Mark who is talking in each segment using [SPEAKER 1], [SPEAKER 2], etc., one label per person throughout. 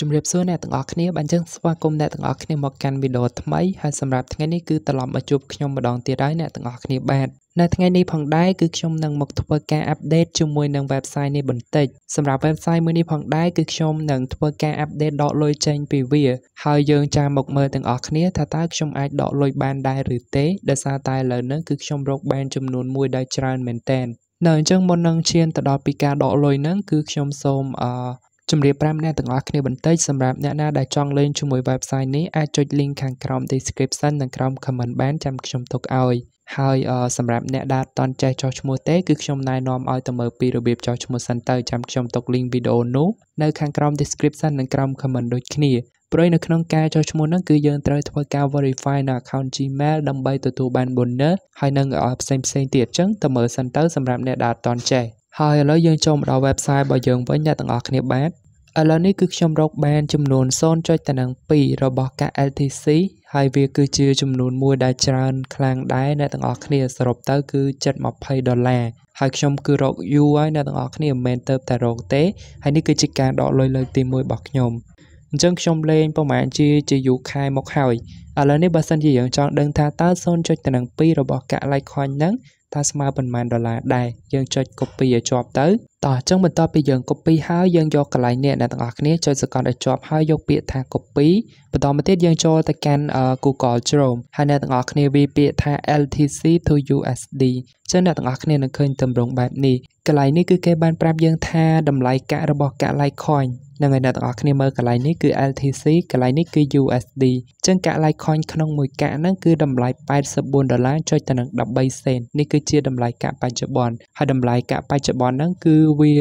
[SPEAKER 1] ជម្រាបសួរអ្នកទាំងអស់គ្នាបាទអញ្ចឹងស្វាគមន៍អ្នកទាំងអស់គ្នាមកកាន់វីដេអូថ្មីហើយសម្រាប់ថ្ងៃនេះគឺត្រឡប់មកជួបខ្ញុំម្ដងទៀតហើយអ្នកទាំងអស់គ្នាបាទនៅថ្ងៃនេះផងដែរគឺខ្ញុំនឹងមកធ្វើការអាប់ដេតជាមួយនឹង website នេះបន្តិចសម្រាប់ website មួយនេះផងដែរគឺខ្ញុំនឹងធ្វើការអាប់ដេតដកលុយចេញពីវាហើយយើងចាំមកមើលទាំងអស់គ្នាថាតើខ្ញុំអាចដកលុយបានដែរឬទេដោយសារតែឥឡូវនេះគឺខ្ញុំរកបានចំនួនមួយដែលច្រើនមែនតើនៅអញ្ចឹងមុននឹងឈានទៅដល់ពីការដកលុយហ្នឹងគឺខ្ញុំសូមអឺជម្រាប5អ្នកទាំងអស់គ្នាបន្តិចសម្រាប់អ្នកណាដែលចង់លេងជាមួយ website នេះអាចចុច link ខាងក្រោម description និងក្រោម comment បានចាំខ្ញុំទុកឲ្យហើយសម្រាប់អ្នកដែលតន់ចេះចោះឈ្មោះទេគឺខ្ញុំណែនាំឲ្យទៅមើលពីរបៀបចោះឈ្មោះសិនទៅចាំខ្ញុំទុក link វីដេអូនោះនៅខាងក្រោម description និងក្រោម comment ដូចគ្នាព្រោះនៅក្នុងការចោះឈ្មោះហ្នឹងគឺយើងត្រូវធ្វើការ verify នៅ account Gmail ដើម្បីទទួលបាន bonus ហើយនឹងផ្សេងផ្សេងទៀតអញ្ចឹងទៅមើលសិនទៅសម្រាប់អ្នកដែលតន់ចេះហើយឥឡូវយើងចូលមកដល់ website របស់យើងវិញអ្នកទាំងអស់គ្នាបាទឥឡូវនេះគឺខ្ញុំរកបានចំនួន0.2របស់កាក់ LTC ហើយវាគឺជាចំនួនមួយដែលច្រើនខ្លាំងដែរអ្នកទាំងអស់គ្នាសរុបទៅគឺជិត20ដុល្លារហើយខ្ញុំគឺរកយូរហើយអ្នកទាំងអស់គ្នាមិនមែនទៅតែរកទេហើយនេះគឺជាការដកលុយលើកទី1របស់ខ្ញុំអញ្ចឹងខ្ញុំលេងប្រហែលជាជាយូរខែមកហើយឥឡូវនេះបើសិនជាយើងចង់ដឹងថាតើ0.2របស់កាក់ឡៃខុញហ្នឹងតើស្មើប៉ុន្មានដុល្លារដែរយើងចុច copy ឲ្យជាប់ទៅតោះអញ្ចឹងបន្ទាប់ពីយើង copy ហើយយើងយកកន្លែងនេះអ្នកទាំងអស់គ្នាចុចសកលឲ្យជាប់ហើយយកពាក្យថា copy បន្តមកទៀតយើងចូលទៅកាន់ Google Chrome ហើយអ្នកទាំងអស់គ្នាវាពាក្យថា LTC to USD អញ្ចឹងអ្នកទាំងអស់គ្នានឹងឃើញទម្រង់បែបនេះកន្លែងនេះគឺគេបានប្រាប់យើងថាតម្លៃកាក់របស់កាក់ Litecoin នឹងឲ្យអ្នកទាំងអស់គ្នាមើលកន្លែងនេះគឺ LTC កន្លែងនេះគឺ USD ចឹងកាក់ Litecoin ក្នុងមួយកាក់ហ្នឹងគឺតម្លៃ84ដុល្លារចុចទៅនឹង13សេននេះគឺជាតម្លៃកាក់បច្ចុប្បន្នហើយតម្លៃកាក់បច្ចុប្បន្នហ្នឹងគឺវា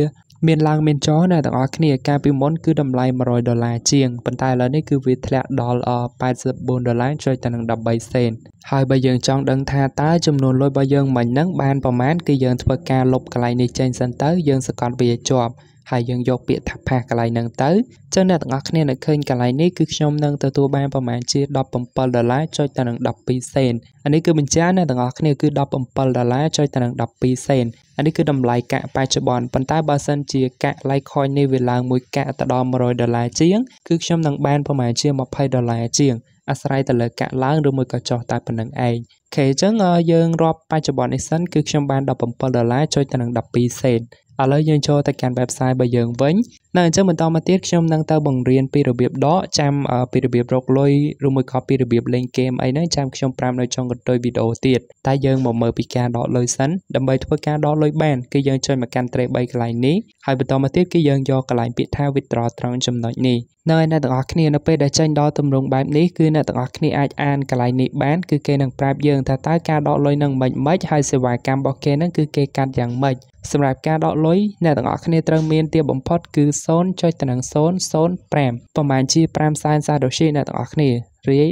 [SPEAKER 1] មានឡើងមានចុះណាទាំងអស់គ្នាកាលពីមុន គឺតម្លៃ100ដុល្លារជាងប៉ុន្តែឥឡូវនេះគឺវាធ្លាក់ដល់84ដុល្លារចុចទៅនឹង13សេនហើយបើយើងចង់ដឹង ថាតើចំនួនលុយរបស់យើងមិញហ្នឹងបានប្រមាណគឺយើងធ្វើការលុបកន្លែងនេះចេញសិនទៅយើងសកត់វាជាប់ហើយយើងយកពាក្យថាផាសកន្លែងហ្នឹងទៅចឹងអ្នកទាំងអស់គ្នានៅឃើញកន្លែងនេះគឺខ្ញុំនឹងទទួលបានប្រហែលជា17ដុល្លារចុចទៅនឹង12សេនអានេះគឺបញ្ជាអ្នកទាំងអស់គ្នាគឺ17ដុល្លារចុចទៅនឹង12សេនអានេះគឺតម្លៃកាក់បច្ចុប្បន្នប៉ុន្តែបើសិនជាកាក់ Litecoin នេះវាឡើង មួយកាក់ទៅដល់100ដុល្លារជាងគឺខ្ញុំនឹងបានប្រហែលជា20ដុល្លារជាងអាស្រ័យទៅលើកាក់ឡើងឬមួយក៏ចុះតែប៉ុណ្្នឹងឯងខេអញ្ចឹងយើងរាប់បច្ចុប្បន្ននេះសិនគឺខ្ញុំបាន17ដុល្លារចុចទៅនឹង12សេនឥឡូវយើងចូលទៅកាន់ website របស់យើងវិញ នៅអញ្ចឹងបន្តមកទៀតខ្ញុំនឹងទៅបង្រៀនពីរបៀបដកចាំពីរបៀបរកលុយឬមួយក៏ពីរបៀបលេងហ្គេមអីហ្នឹងចាំខ្ញុំប្រាប់នៅចុងកន្ទុយវីដេអូទៀតតែយើងមកមើលពីការដកលុយសិនដើម្បីធ្វើការដកលុយបាន គឺយើងចុចមកកាន់ tray 3កន្លែងនេះហើយបន្តមកទៀតគឺយើងយកកន្លែងពាក្យថា withdraw ត្រង់ចំណុចនេះនៅឯអ្នកទាំងអស់គ្នានៅពេលដែលចេញដល់ទម្រង់បែបនេះគឺអ្នកទាំងអស់គ្នាអាចអានកន្លែងនេះបានគឺគេនឹងប្រាប់យើង ថាតើការដកលុយនឹងមិនម៉េចហើយសេវាកម្មរបស់គេនឹងគឺគេកាត់យ៉ាងម៉េចសម្រាប់ការដកលុយអ្នកទាំងអស់គ្នាត្រូវមានទាបបំផុតគឺ0.0005ប្រហែលជា5សែនសាដុល្លារអ្នកទាំងអស់គ្នារាយ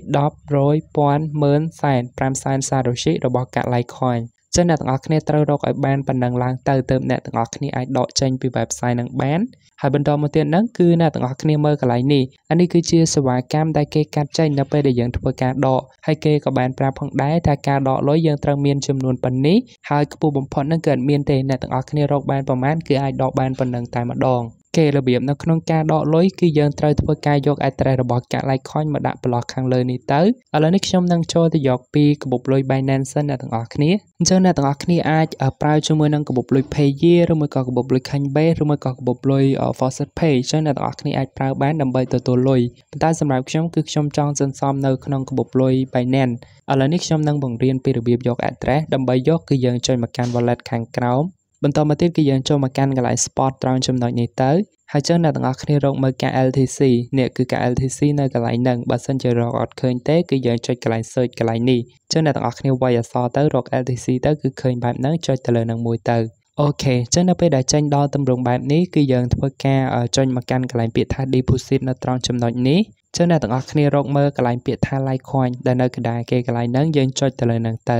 [SPEAKER 1] 10 100 1000 100000សែន5សែនសាដុល្លាររបស់កាក់ឡៃខွိုင်းចឹងអ្នកទាំងអស់គ្នាត្រូវរកឲ្យបានប៉ុណ្ណឹងឡើងទៅទើបអ្នកទាំងអស់គ្នាអាចដកចេញពី website នឹងបានហើយបន្តមកទៀតហ្នឹងគឺអ្នកទាំងអស់គ្នាមើលកន្លែងនេះអានេះគឺជាសេវាកម្មដែលគេកាត់ចេញនៅពេលដែលយើងធ្វើការដកហើយគេក៏បានប្រាប់ផងដែរថាការដកលុយយើងត្រូវមានចំនួនប៉ុណ្នេះហើយខ្ពស់បំផុតហ្នឹងគឺអត់មានទេអ្នកទាំងអស់គ្នារកបានប្រមាណគឺអាចដកបានប៉ុណ្ណឹងតែម្ដងគេរបៀបនៅក្នុងការដកលុយគឺយើងត្រូវធ្វើការយក address របស់ Gateway Coin មកដាក់ប្លោះខាងលើនេះទៅឥឡូវនេះខ្ញុំនឹងចូលទៅយកពីកាបូបលុយ Binance សិនអ្នកទាំងអស់គ្នាអញ្ចឹងអ្នកទាំងអស់គ្នាអាចប្រើជាមួយនឹងកាបូបលុយ Payeer ឬមួយក៏កាបូបលុយ Coinbase ឬមួយក៏កាបូបលុយ Faucet Pay អញ្ចឹងអ្នកទាំងអស់គ្នាអាចប្រើបានដើម្បីទទួលលុយប៉ុន្តែសម្រាប់ខ្ញុំគឺខ្ញុំចង់សន្សំនៅក្នុងកាបូបលុយ Binance ឥឡូវនេះខ្ញុំនឹងបង្រៀនពីរបៀបយក address ដើម្បីយកគឺយើងចុចមកកាន់ wallet ខាងក្រោមបន្តមកទៀតគឺយើងចូលមកកាន់កន្លែង spot ត្រង់ចំណុចនេះទៅហើយចឹងអ្នកទាំងអស់គ្នារកមើលការ LTC នេះគឺការ LTC នៅកន្លែងហ្នឹងបើសិនជារកអត់ឃើញទេគឺយើងចុចកន្លែង search កន្លែងនេះចឹងអ្នកទាំងអស់គ្នាវាយអក្សរទៅរក LTC ទៅគឺឃើញបែបហ្នឹងចុចទៅលើហ្នឹងមួយទៅអូខេចឹងនៅពេលដែលចេញដល់ទម្រង់បែបនេះគឺយើងធ្វើការចុចមកកាន់កន្លែងពាក្យថា deposit នៅត្រង់ចំណុចនេះចឹងអ្នកទាំងអស់គ្នារកមើលកន្លែងពាក្យថា like coin ដែលនៅកណ្ដាលគេកន្លែងហ្នឹងយើងចុចទៅលើហ្នឹងទៅ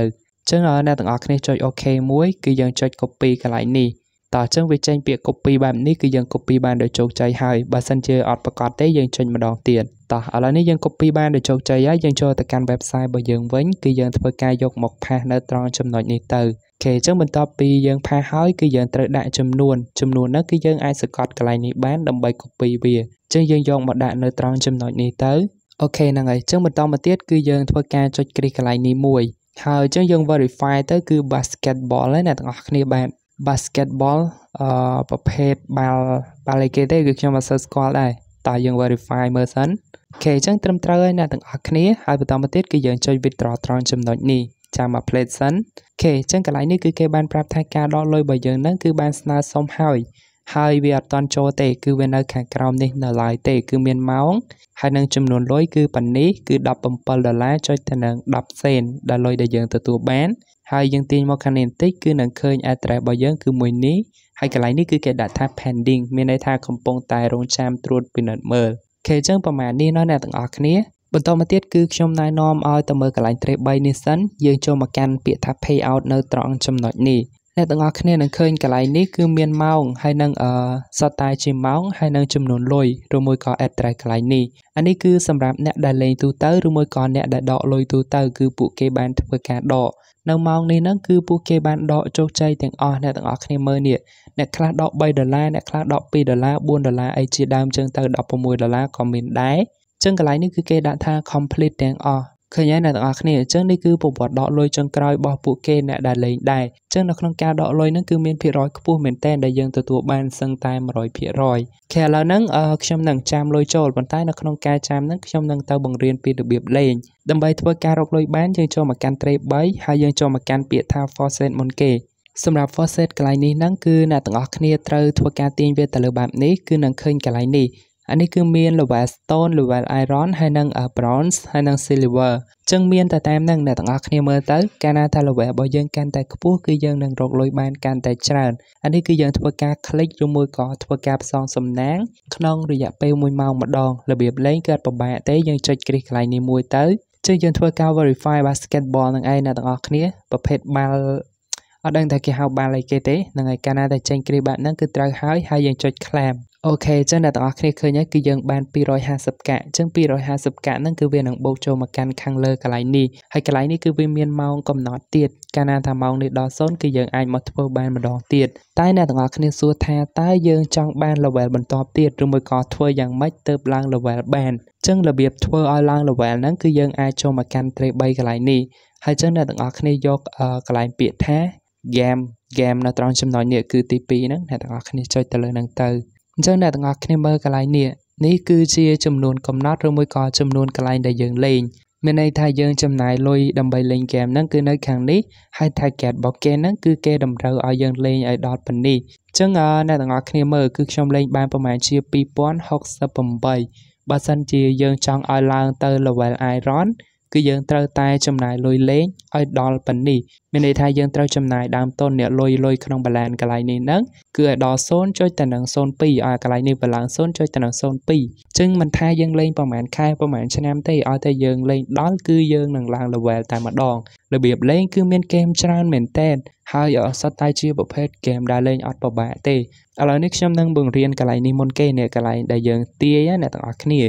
[SPEAKER 1] ចឹងអ្នកទាំងអស់គ្នាចុច OK មួយគឺយើងចុច copy កន្លែងនេះតោះចឹងវាចេញពាក្យ copy បែបនេះគឺយើង copy បានដោយជោគជ័យហើយបើសិនជាអត់ប្រកាសទេយើងចុចម្ដងទៀតតោះឥឡូវនេះយើង copy បានដោយជោគជ័យហើយយើងចូលទៅកាន់ website របស់យើងវិញគឺយើងធ្វើការយកមកផាសនៅត្រង់ចំណុចនេះទៅគេចឹងបន្ទាប់ពីយើងផាសហើយគឺយើងត្រូវដាក់ចំនួនចំនួននោះគឺយើងអាចសកត់កន្លែងនេះបានដើម្បី copy វាចឹងយើងយកមកដាក់នៅត្រង់ចំណុចនេះទៅអូខេហ្នឹងហើយចឹងបន្តមកទៀតគឺយើងធ្វើការចុចគ្រីកន្លែងនេះមួយហើយអញ្ចឹងយើង verify ទៅគឺ basketball ហ្នឹងអ្នកទាំងអស់គ្នាបាទ basketball អឺប្រភេទបាល់បាល់អីគេទេគឺខ្ញុំអត់សូវស្គាល់ដែរតើយើង verify មើលសិនអូខេអញ្ចឹងត្រឹមត្រូវហើយអ្នកទាំងអស់គ្នាហើយបន្តមកទៀតគឺយើងចុច withdraw ត្រង់ចំណុចនេះចាំមក plate សិនអូខេអញ្ចឹងកន្លែងនេះគឺគេបានប្រាប់ថា ការដកលុយរបស់យើងហ្នឹងគឺបានស្នើសុំហើយហើយវាអត់តន់ចូលទេគឺវានៅខាងក្រោមនេះនៅឡើយទេគឺមានម៉ោងហើយនឹងចំនួនលុយគឺប៉ុណ្នេះគឺ17ដុល្លារចុចទៅនឹង10សេនដែលលុយដែលយើងទទួលបានហើយយើងទាញមកខាងនេះបន្តិចគឺនឹងឃើញ address របស់យើងគឺមួយនេះហើយកន្លែងនេះគឺគេដាក់ថា pending មានន័យថាកំពុងតែរងចាំត្រួតពិនិត្យមើលគេអញ្ចឹងប្រហែលនេះណាអ្នកទាំងអស់គ្នាបន្តមកទៀតគឺខ្ញុំណែនាំឲ្យទៅមើលកន្លែង trade 3នេះសិនយើងចូលមកកាន់ពាក្យថា payout នៅត្រង់ចំណុចនេះអ្នកទាំងអស់គ្នានឹងឃើញកន្លែងនេះគឺមានម៉ោងហើយនឹងអឺសតតែជាម៉ោងហើយនឹងចំនួនលុយឬមួយក៏អេត្រៃកន្លែងនេះអានេះគឺសម្រាប់អ្នកដែលលេងទូទៅឬមួយក៏អ្នកដែលដកលុយទូទៅ គឺពួកគេបានធ្វើការដកនៅម៉ោងនេះហ្នឹងគឺពួកគេបានដកជោគជ័យទាំងអស់អ្នកទាំងអស់គ្នាមើលនេះអ្នកខ្លះដក3ដុល្លារអ្នកខ្លះដក2ដុល្លារ4ដុល្លារអីជាដើមចឹងទៅ16ដុល្លារក៏មានដែរចឹងកន្លែងនេះគឺគេដាក់ថា complete ទាំងអស់ឃើញហើយអ្នកទាំងអស់គ្នាអញ្ចឹងនេះគឺប្រវត្តិដកលុយចុងក្រោយរបស់ពួកគេអ្នកដែលលេងដែរអញ្ចឹងនៅក្នុងការដកលុយហ្នឹងគឺមានភាគរយខ្ពស់មែនតើដែលយើងទទួលបានសឹងតែ100%អូខេឥឡូវហ្នឹងខ្ញុំនឹងចាំលុយចូលប៉ុន្តែនៅក្នុងការចាំហ្នឹងខ្ញុំនឹងទៅបង្រៀនពីរបៀបលេងដើម្បីធ្វើការរកលុយបានយើងចូលមកកាន់ tray 3ហើយយើងចូលមកកាន់ពាក្យថា faucet មុនគេសម្រាប់ faucet កន្លែងនេះហ្នឹងគឺអ្នកទាំងអស់គ្នាត្រូវធ្វើការទាញវាទៅលើបែបនេះគឺនឹងឃើញកន្លែងនេះអានេះគឺមាន level stone level iron ហើយនិង bronze ហើយនិង silver អញ្ចឹងមានតែតាមនឹងអ្នកទាំងអស់គ្នាមើលទៅ កាលណាថា level របស់យើងកាន់តែខ្ពស់គឺយើងនឹងរកលុយបានកាន់តែច្រើនអានេះគឺយើងធ្វើការคลิกឬមួយក៏ធ្វើការផ្សងសំណាងក្នុងរយៈពេល1ម៉ោងម្ដងរបៀបលេងគឺអត់ពិបាកទេយើងចុចគ្រីសកន្លែងនេះមួយទៅចឹងយើងធ្វើការ verify basketball នឹងឯងអ្នកទាំងអស់គ្នាប្រភេទបាល់អត់ដឹងថាគេហៅបាល់អីគេទេនឹងឯកាលណាតែចេញគ្រីសបែបហ្នឹងគឺត្រូវហើយហើយយើងចុច claim អូខេអញ្ចឹងអ្នកទាំងអស់គ្នាឃើញហើយគឺយើងបាន250កាក់អញ្ចឹង250កាក់ហ្នឹងគឺវានឹងបូកចូលមកកាន់ខាងលើកន្លែងនេះហើយកន្លែងនេះគឺវាមានម៉ោងកំណត់ទៀតកាលណាថាម៉ោងនេះដល់0គឺយើងអាចមក ធ្វើបានម្ដងទៀតតែអ្នកទាំងអស់គ្នាសួរថាតើយើងចង់បាន level បន្តទៀតឬមួយក៏ធ្វើយ៉ាងម៉េចទៅឡើង level បានអញ្ចឹងរបៀបធ្វើឲ្យឡើង level ហ្នឹងគឺយើងអាចចូលមកកាន់ tray 3កន្លែងនេះហើយអញ្ចឹងអ្នកទាំងអស់គ្នាយកកន្លែងពាក្យថា game game នៅត្រង់ចំណុចនេះគឺទី2ហ្នឹងអ្នកទាំងអស់គ្នាចុចទៅលើហ្នឹងទៅអញ្ចឹងអ្នកទាំងអស់គ្នាមើលកន្លែងនេះនេះគឺជាចំនួនកំណត់ឬមួយក៏ចំនួនកន្លែងដែលយើងលេងមានន័យថាយើងចំណាយលុយដើម្បីលេងហ្គេមហ្នឹងគឺនៅ ខាងនេះហើយ target របស់គេហ្នឹងគឺគេ តម្រូវឲ្យយើងលេងឲ្យដល់ប៉ុណ្នេះអញ្ចឹងអ្នកទាំងអស់គ្នាមើលគឺខ្ញុំលេងបានប្រហែលជា2068បើសិនជាយើងចង់ឲ្យឡើងទៅ level iron គឺយើងត្រូវតែចំណាយលុយលេងឲ្យដល់ប៉ុណ្នេះមានន័យថាយើងត្រូវចំណាយដើមទុនអ្នកលុយលុយក្នុងបាឡានកន្លែងនេះហ្នឹងគឺឲ្យដល់0ចុចទៅនឹង02ឲ្យកន្លែងនេះបន្លង0ចុចទៅនឹង02ចឹងមិនថាយើងលេងប្រហែលខែប្រហែលឆ្នាំទេឲ្យតែយើងលេងដល់គឺយើងនឹងឡើង level តែម្ដងរបៀបលេងគឺមានហ្គេមច្រើនមែនតើហើយអសតតែជាប្រភេទហ្គេមដែលលេងអត់ពិបាកទេឥឡូវនេះខ្ញុំនឹងបង្រៀនកន្លែងនេះមុនគេអ្នកកន្លែងដែលយើងទាយអ្នកទាំងអស់គ្នា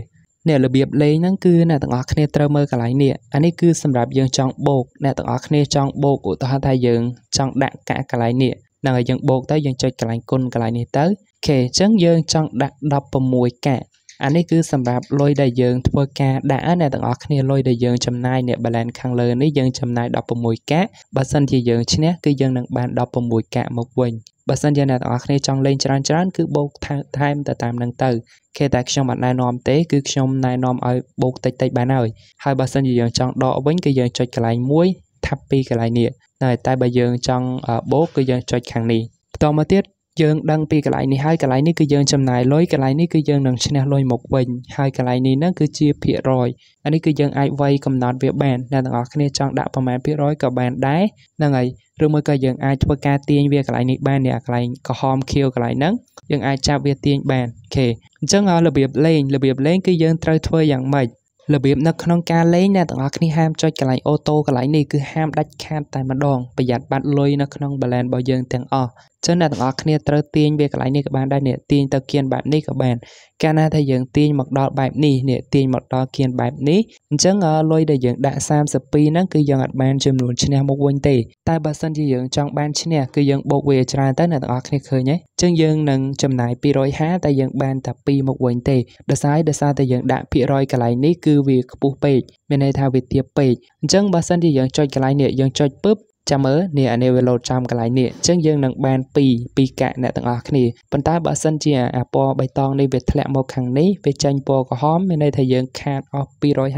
[SPEAKER 1] អ្នករបៀបលេងហ្នឹងគឺអ្នកទាំងអស់គ្នាត្រូវមើលកន្លែងនេះអានេះគឺសម្រាប់យើងចង់បោកអ្នកទាំងអស់គ្នាចង់បោកឧទាហរណ៍ថាយើង ចង់ដាក់កាក់កន្លែងនេះនឹងឲ្យយើងបោកទៅយើងចុចកន្លែងគុណកន្លែងនេះទៅអូខេអញ្ចឹងយើងចង់ដាក់16កាក់អានេះគឺសម្រាប់លុយដែលយើងធ្វើការដាក់អ្នកទាំងអស់គ្នាលុយដែលយើងចំណាយអ្នក balance ខាងលើនេះយើងចំណាយ16កាក់បើសិនជាយើងឈ្នះគឺយើងនឹងបាន16កាក់មកវិញបើសិនជាអ្នកទាំងអស់គ្នាចង់លេងច្រើនច្រើនគឺបូកថែមទៅតាមនឹងទៅគេតែខ្ញុំមិនណែនាំទេគឺខ្ញុំណែនាំឲ្យបូកតិចតិចបានហើយហើយបើសិនជាយើងចង់ដកវិញគឺយើងចុចកន្លែងមួយថាប់ពីកន្លែងនេះតែតែបើយើងចង់បូកគឺយើងចុចខាងនេះបន្តមកទៀតយើងដឹងពីកន្លែងនេះហើយកន្លែងនេះគឺយើងចំណាយលុយកន្លែងនេះគឺយើងនឹងឈ្នះលុយមកវិញហើយកន្លែងនេះហ្នឹងគឺជាភាគរយអានេះគឺយើងអាចវាយកំណត់វាបានអ្នកទាំងអស់គ្នាចង់ដាក់ប្រមាណភាគរយក៏បានដែរហ្នឹងហើយឬមួយក៏យើងអាចធ្វើការទាញវាកន្លែងនេះបាននេះអាកន្លែងក្រហមខៀវកន្លែងហ្នឹងយើងអាចចាប់វាទាញបានអូខេអញ្ចឹងរបៀបលេងរបៀបលេងគឺយើងត្រូវធ្វើយ៉ាងម៉េចរបៀបនៅក្នុងការលេងអ្នកទាំងអស់គ្នាហាមចុចកន្លែងអូតូកន្លែងនេះគឺហាមដាច់ខាតតែម្ដងប្រយ័ត្នបាត់លុយនៅក្នុង balance របស់យើងទាំងអស់ចឹងអ្នកទាំងអស់គ្នាត្រូវទាញវាកន្លែងនេះក៏បានដែរអ្នកទាញទៅគៀនបែបនេះក៏បានកាលណាថាយើងទាញមកដល់បែបនេះអ្នកទាញមកដល់គៀនបែបនេះអញ្ចឹងលុយដែលយើងដាក់32ហ្នឹងគឺយើងអាចបានចំនួនឈ្នះមកវិញទេ តែបើសិនជាយើងចង់បានឈ្នះគឺយើងបូកវាច្រើនទៅអ្នកទាំងអស់គ្នាឃើញទេចឹងយើងនឹងចំណាយ250តែយើង បានតែ2មកវិញទេដោយសារដោយសារតែយើងដាក់ភាគរយកន្លែងនេះគឺវាខ្ពស់ពេកមានន័យថាវាទាបពេកអញ្ចឹងបើសិនជាយើងចុចកន្លែងនេះយើងចុចពឹបចាំមើលនេះអានេះវាលោតចំកន្លែងនេះអញ្ចឹងយើងនឹងបាន2 2កាក់អ្នកទាំងអស់គ្នាប៉ុន្តែបើសិនជាអាពណ៌បៃតងនេះវាធ្លាក់មកខាងនេះវាចាញ់ពណ៌ក្រហមមានន័យថាយើងខាតអស់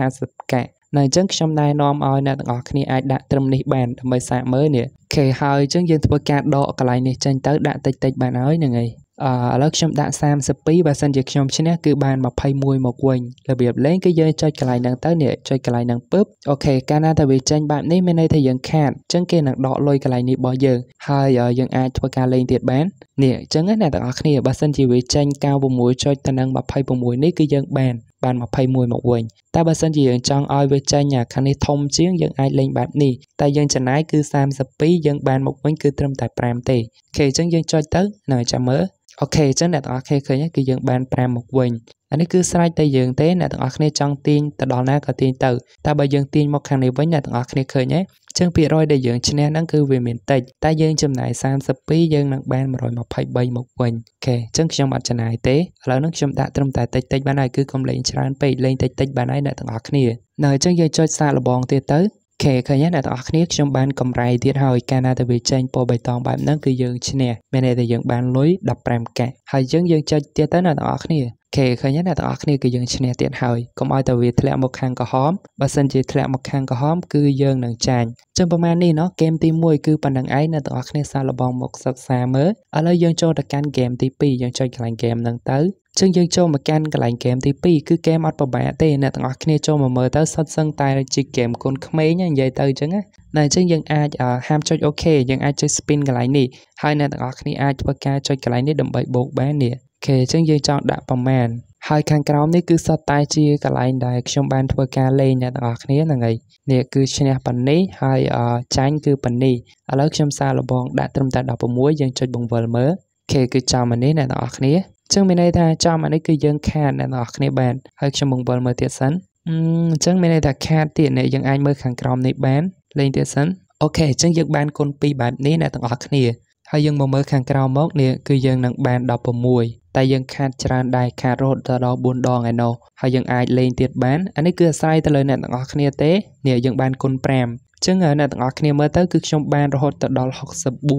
[SPEAKER 1] 250កាក់នៅអញ្ចឹងខ្ញុំណែនាំឲ្យអ្នកទាំងអស់គ្នាអាចដាក់ត្រឹមនេះបានដើម្បីសាកមើលនេះគេហើយអញ្ចឹងយើងធ្វើការដកកន្លែងនេះចេញទៅដាក់តិចតិចបានហើយហ្នឹងហើយអឺឥឡូវខ្ញុំដាក់32បើសិនជាខ្ញុំឈ្នះគឺបាន21មកវិញរបៀបលេងគឺយើងចុចកន្លែងហ្នឹងទៅនេះចុចកន្លែងហ្នឹងពឹបអូខេកាលណាតែវាចេញបែបនេះមានន័យថាយើងខាតអញ្ចឹងគេនឹងដកលុយកន្លែងនេះរបស់យើងហើយយើងអាចធ្វើការលេងទៀតបាននេះអញ្ចឹងអ្នកទាំងអស់គ្នាបើសិនជាវាចេញ96ចុចទៅនឹង26នេះគឺយើងបានបាន21មកវិញ តែបើសិនជាយើងចង់ឲ្យវាចេញអាខាងនេះធំជាងយើងអាចលេងបែបនេះតែយើងចំណាយគឺ32យើងបានមកវិញគឺត្រឹមតែ5ទេអូខេអញ្ចឹងយើងចុចទៅនៅចាំមើលអូខេអញ្ចឹងអ្នកទាំងអស់គ្នាឃើញគឺយើងបាន5មកវិញអានេះគឺស្រេចតែយើងទេអ្នកទាំងអស់គ្នាចង់ទាញទៅដល់ណាក៏ទាញទៅតែបើយើងទាញមកខាងនេះវិញអ្នកទាំងអស់គ្នាឃើញទេចឹងភាគរយដែលយើងឈ្នះហ្នឹងគឺវាមានតិចតែយើងចំណាយ32យើងនឹងបាន123មកវិញអូខេចឹងខ្ញុំអត់ចំណាយទេឥឡូវហ្នឹងខ្ញុំដាក់ត្រឹមតែតិចតិចបានហើយគឺកុំលេងច្រើនពេកលេងតិចតិចបានហើយអ្នកទាំងអស់គ្នានៅចឹងយើងចុចសាកល្បងទៀតទៅខេឃើញអ្នកទាំងអស់គ្នាខ្ញុំបានកម្រៃទៀតហើយ កាលណាទៅវាចេញពណ៌បៃតងបែបហ្នឹងគឺយើងឈ្នះមានន័យថាយើងបានលុយ 15k ហើយយើងយើងចុចទៀតទៅអ្នកទាំងអស់គ្នាខេឃើញអ្នកទាំងអស់គ្នាគឺយើងឈ្នះទៀតហើយកុំឲ្យតែវាធ្លាក់មកខាងក្រហមបើសិនជាធ្លាក់មកខាងក្រហមគឺយើងនឹងចាញ់ចឹងប្រហែលនេះណោះហ្គេមទី1គឺប៉ុណ្្នឹងឯងអ្នកទាំងអស់គ្នាសាឡបងមកសិក្សាមើលឥឡូវយើងចូលទៅកាន់ហ្គេមទី2យើងចុចខ្លាញ់ហ្គេមហ្នឹងទៅចឹងយើងចូលមកកាន់កន្លែងហ្គេមទី2គឺហ្គេមអត់ពិបាកទេអ្នកទាំងអស់គ្នាចូលមកមើលទៅសុទ្ធសឹងតែជាហ្គេមកូនក្មេងនិយាយទៅចឹងណាតែអញ្ចឹងយើងអាចហាមចុច OK យើងអាចចុច spin កន្លែងនេះហើយអ្នកទាំងអស់គ្នាអាចធ្វើការចុចកន្លែងនេះដើម្បីបូកបាននេះអូខេអញ្ចឹងយើងចង់ដាក់ប្រមាណហើយខាងក្រោមនេះគឺសុទ្ធតែជាកន្លែងដែលខ្ញុំបានធ្វើការលេងអ្នកទាំងអស់គ្នាហ្នឹងហើយនេះគឺឈ្នះប៉ានេះហើយចាញ់គឺប៉ានេះឥឡូវខ្ញុំសារលបងដាក់ត្រឹមតែ16យើងចុចបង្វិលមើលអូខេគឺចាំអានេះអ្នកទាំងអស់គ្នាចឹងមានន័យថាចំអានេះគឺយើងខាតអ្នកនរគ្នាបានហើយខ្ញុំបង្វិលមើលទៀតសិនអញ្ចឹងមានន័យថាខាតទៀតអ្នកយើងអាចមើលខាងក្រោមនេះបានលេងទៀតសិនអូខេអញ្ចឹងយើងបានគុណ2បែបនេះអ្នកទាំងអស់គ្នាហើយយើងមកមើលខាងក្រោមមកនេះគឺយើងនឹងបាន16តែយើងខាតច្រើនដែរខាតរហូតដល់4ដងឯណោះហើយយើងអាចលេងទៀតបានអានេះគឺអាស្រ័យទៅលើអ្នកទាំងអស់គ្នាទេនេះយើងបានគុណ5ចឹងអ្នកទាំងអស់គ្នាមើលទៅគឺខ្ញុំបានរហូតទៅដល់64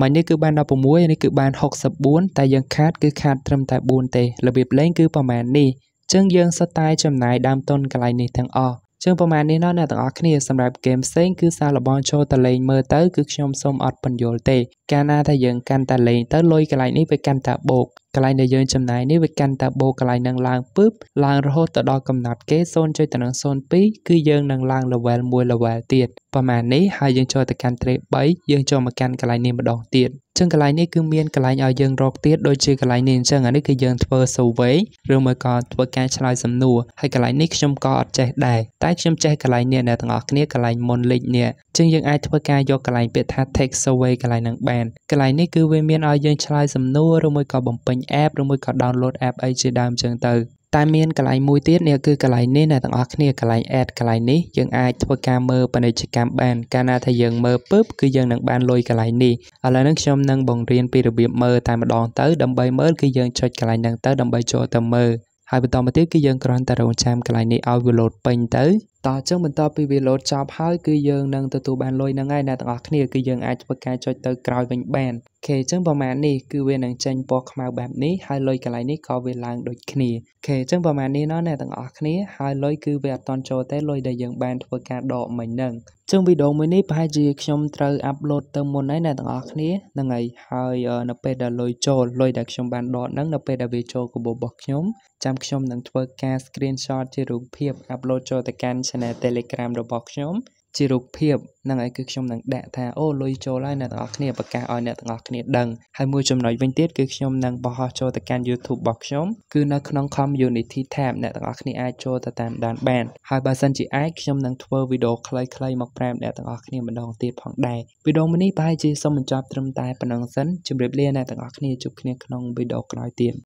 [SPEAKER 1] មួយនេះគឺបាន16នេះគឺបាន64តែយើងខាតគឺខាតត្រឹមតែ4ទេរបៀបលេងគឺប្រហែលនេះចឹងយើងសុទ្ធតែចំណាយដើមទុនកន្លែងនេះទាំងអស់ចឹងប្រហែលនេះណោះអ្នកទាំងអស់គ្នាសម្រាប់ហ្គេមផ្សេងគឺសារលបងចូលទៅលេងមើលទៅគឺខ្ញុំសូមអត់បញ្យល់ទេកាលណាថាយើងកាន់តែលេងទៅលុយកន្លែងនេះវាកាន់តែបូកកន្លែងដែលយើងចំណាយនេះវាកាន់តែបូកន្លែងនឹងឡើងពឹបឡើងរហូតទៅដល់កំណត់គេ0.02គឺយើងនឹងឡើង level មួយ level ទៀតប្រហែលនេះហើយយើងចូលទៅកាន់ tray 3យើងចូលមកកាន់កន្លែងនេះម្ដងទៀតចឹងកន្លែងនេះគឺមានកន្លែងឲ្យយើងរកទៀតដូចជាកន្លែងនេះអញ្ចឹងអានេះគឺយើងធ្វើ survey ឬមួយក៏ធ្វើការឆ្លើយសំណួរហើយកន្លែងនេះខ្ញុំក៏អត់ចេះដែរតែខ្ញុំចេះកន្លែងនេះអ្នកទាំងអស់គ្នាកន្លែងមុនលេខនេះចឹងយើងអាចធ្វើការយកកន្លែងពាក្យថា text survey កន្លែងហ្នឹងបានកន្លែងនេះគឺវាមានឲ្យយើងឆ្លើយសំណួរឬមួយក៏បំពេញ app ឬមួយក៏ download app អីជាដើមចឹងទៅតែមានកន្លែងមួយទៀតនេះគឺកន្លែងនេះអ្នកទាំងអស់គ្នាកន្លែង add កន្លែងនេះយើងអាចធ្វើការមើលពាណិជ្ជកម្មបានកាលណាថាយើងមើលពឹបគឺយើងនឹងបានលុយកន្លែងនេះឥឡូវនេះខ្ញុំនឹងបង្រៀនពីរបៀបមើលតែម្ដងទៅដើម្បីមើលគឺយើងចុចកន្លែងហ្នឹងទៅដើម្បីចូលទៅមើលហើយបន្តមកទៀតគឺយើងគ្រាន់តែរងចាំកន្លែងនេះឲ្យវាលោតពេញទៅតោះចឹងបន្តពីវាលោតចប់ហើយ គឺយើងនឹងទទួលបានលុយហ្នឹងហើយអ្នកទាំងអស់គ្នាគឺយើងអាចធ្វើការចុចទៅក្រោយវិញបានខេចឹងប្រហែលនេះគឺវានឹងចេញពណ៌ខ្មៅបែបនេះហើយលុយកន្លែងនេះក៏វាឡើងដូចគ្នាខេចឹងប្រហែលនេះណោះអ្នកទាំងអស់គ្នាហើយលុយគឺវាអត់តន់ចូលទេលុយដែលយើងបានធ្វើការដកមិញហ្នឹងជាងវីដេអូមួយនេះប្រហែលជាខ្ញុំត្រូវអាប់ឡូតទៅមុនហើយអ្នកទាំងអស់គ្នាហ្នឹងហើយហើយនៅពេលដែលលុយចូលលុយដែលខ្ញុំបានដកហ្នឹងនៅពេលដែលវាចូលកាបូបរបស់ខ្ញុំចាំខ្ញុំនឹងធ្វើការ screenshot ជារូបភាពអាប់ឡូតចូលទៅកាន់ Channel Telegram របស់ខ្ញុំជារូបភាពហ្នឹងហើយគឺខ្ញុំនឹងដាក់ថាអូលុយចូលហើយអ្នកទាំងអស់គ្នាប្រកាសឲ្យអ្នកទាំងអស់គ្នាដឹងហើយមួយចំណុចវិញទៀតគឺខ្ញុំនឹងបង្ហោះចូលទៅកាន់ YouTube របស់ខ្ញុំគឺនៅក្នុង Community Tab អ្នកទាំងអស់គ្នាអាចចូលទៅតាមដានបានហើយបើសិនជាអាចខ្ញុំនឹងធ្វើវីដេអូខ្លីៗមកប្រាមអ្នកទាំងអស់គ្នាម្ដងទៀតផងដែរវីដេអូនេះប្រហែលជាសូមបញ្ចប់ត្រឹមតែប៉ុណ្ណឹងសិនជម្រាបលាអ្នកទាំងអស់គ្នាជួបគ្នាក្នុងវីដេអូក្រោយទៀត